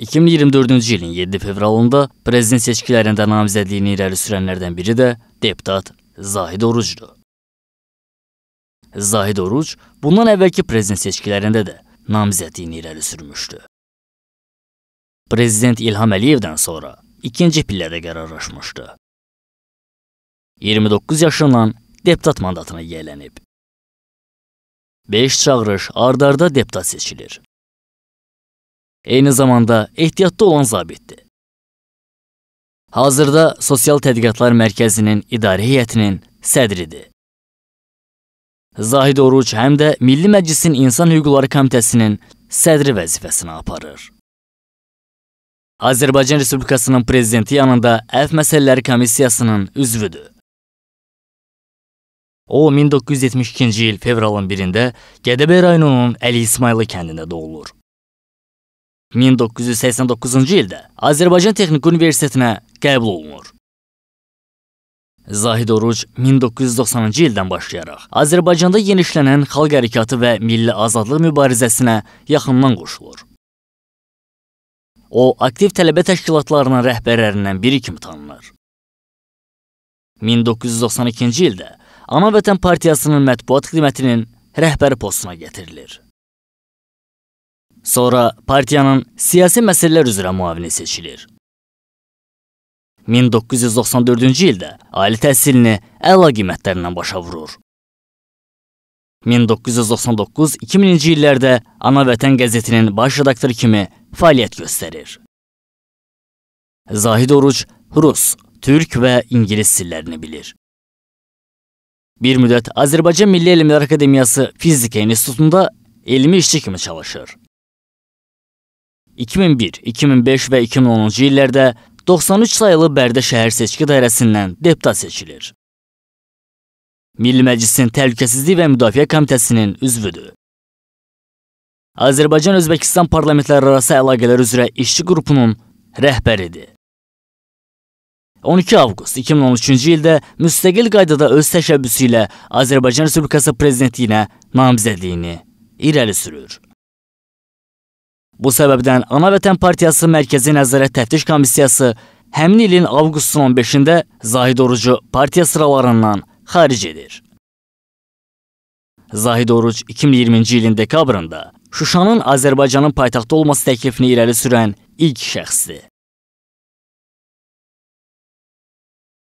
2024-cü ilin 7 fevralında prezident seçkilərində namizədliyini irəli sürənlərdən biri də deputat Zahid Orucdur. Zahid Oruc bundan əvvəlki prezident seçkilərində də namizədliyini irəli sürmüşdü. Prezident İlham Əliyevdən sonra ikinci pillədə qərarlaşmışdı. 29 yaşından deputat mandatına yiyələnib. 5 çağırış ard-arda deputat seçilir. Eyni zamanda ehtiyatda olan zabitdir. Hazırda Sosial Tədqiqatlar Mərkəzinin idarə heyətinin sədridir. Zahid Oruc həm də Milli Məclisin İnsan Hüquqları Komitəsinin sədri vəzifəsini aparır. Azərbaycan Respublikasının prezidenti yanında Əf Məsələləri Komissiyasının üzvüdür. O 1972-ci il fevralın 1-də Gədəbəy rayonunun Əli İsmayılı kəndində doğulur. 1989-cu ildə Azərbaycan Texniki Universitetinə qəbul olunur. Zahid Oruc 1990-cı ildən başlayaraq Azərbaycanda genişlənən xalq hərəkatı və milli azadlıq mübarizəsinə yaxından qoşulur. O, aktiv tələbə təşkilatlarının rəhbərlərindən biri kimi tanınır. 1992-ci ildə Ana Vətən Partiyasının mətbuat xidmətinin rəhbəri postuna getirilir. Sonra partiyanın siyasi məsələlər üzrə müavini seçilir. 1994-cü ildə ali təhsilini əla qiymətlərlə başa vurur. 1999-2000-ci illərdə Ana Vətən qəzetinin baş redaktoru kimi fəaliyyət göstərir. Zahid Oruc rus, türk və ingilis dillərini bilir. Bir müddət Azərbaycan Milli Elmlər Akademiyası Fizika İnstitutunda elmi işçi kimi çalışır. 2001, 2005 və 2010-cu illərdə 93 saylı Bərdə şəhər seçki dairəsindən deputat seçilir. Milli Məclisin Təhlükəsizlik və Müdafiə Komitəsinin üzvüdür. Azərbaycan-Özbəkistan parlamentləri arası əlaqələr üzrə işçi qrupunun rəhbəridir. 12 avqust 2013-cü ildə müstəqil qaydada öz təşəbbüsü ilə Azərbaycan Respublikası prezidentliyinə namizədliyini irəli sürür. Bu səbəbdən Ana Vətən Partiyası Mərkəzi Nəzarət Təftiş Komissiyası həmin ilin avqustun 15-də Zahid Orucu partiya sıralarından xaric edir. Zahid Oruc 2020-ci ilin dekabrında Şuşanın Azərbaycanın paytaxtı olması təklifini irəli sürən ilk şəxsdir.